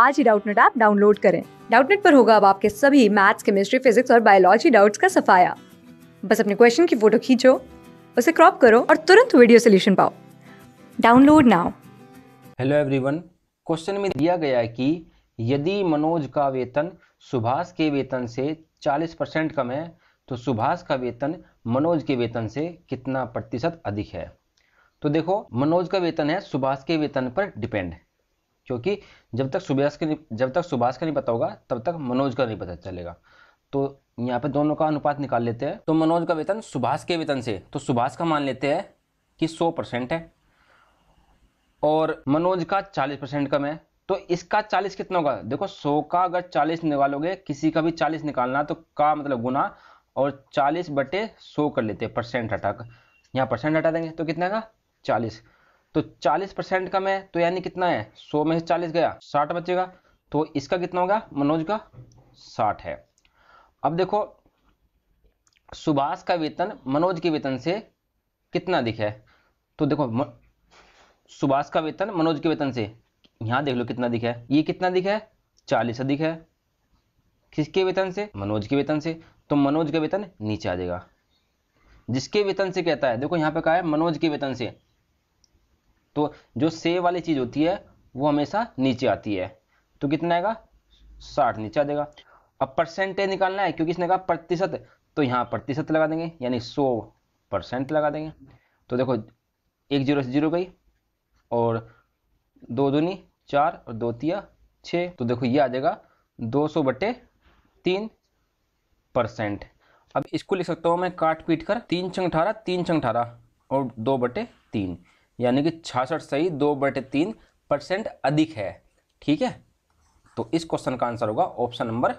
आज ही Doubtnut app download करें डाउटनेट पर होगा अब आपके सभी मैथ्स केमिस्ट्री फिजिक्स और बायोलॉजी डाउट्स का सफाया बस अपने क्वेश्चन की फोटो खींचो उसे क्रॉप करो और तुरंत वीडियो सोल्यूशन पाओ download now hello everyone question में दिया गया है कि यदि मनोज का वेतन सुभाष के वेतन से 40 परसेंट कम है तो सुभाष का वेतन मनोज के वेतन से कितना प्रतिशत अधिक है तो देखो मनोज का वेतन है सुभाष के वेतन पर डिपेंड है क्योंकि जब तक सुभाष का नहीं जब तक सुभाष का नहीं पता होगा तब तक मनोज का नहीं पता चलेगा तो यहाँ पे दोनों का अनुपात निकाल लेते हैं तो मनोज का वेतन सुभाष के वेतन से तो सुभाष का मान लेते हैं कि सौ परसेंट है और मनोज का चालीस परसेंट कम है तो इसका चालीस कितना होगा देखो सौ का अगर चालीस निकालोगे किसी का भी चालीस निकालना तो का मतलब गुना और चालीस बटे सौ कर लेते हैं परसेंट हटा कर यहाँ परसेंट हटा देंगे तो कितना का चालीस तो 40 परसेंट कम है तो यानी कितना है 100 में से 40 गया 60 बचेगा तो इसका कितना होगा मनोज का 60 है अब देखो सुभाष का वेतन मनोज के वेतन से कितना दिखे है तो देखो सुभाष का वेतन मनोज के वेतन से यहां देख लो कितना दिखा है ये कितना दिखा है चालीस अधिक है किसके वेतन से मनोज के वेतन से तो मनोज का वेतन नीचे आ जाएगा जिसके वेतन से कहता है देखो यहां पे कहा है मनोज के वेतन से तो जो से वाली चीज़ होती है वो हमेशा नीचे आती है तो कितना आएगा साठ नीचे देगा अब परसेंटेज निकालना है क्योंकि इसने कहा प्रतिशत तो यहाँ प्रतिशत लगा देंगे यानी सौ परसेंट लगा देंगे तो देखो एक जीरो से जीरो गई और दो दूनी चार और दो तिया छः तो देखो ये आ जाएगा दो सौ बटे तीन परसेंट अब इसको लिख सकता हूँ मैं काट पीट कर तीन छंग अठारह तीन छंग अठारह और दो बटे तीन यानी कि छियासठ सही दो बटे तीन परसेंट अधिक है ठीक है तो इस क्वेश्चन का आंसर होगा option number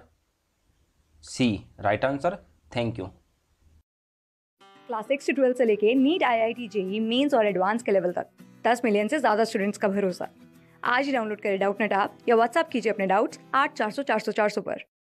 C right answer thank you class six से ट्वेल्थ से लेके NEET I I T JEE mains और एडवांस के लेवल तक दस मिलियन से ज़्यादा स्टूडेंट्स का भरोसा आज ही डाउनलोड करें डाउट नेट आप या व्हाट्सअप कीजिए अपने डाउट्स आठ चार सौ चार सौ चार सौ पर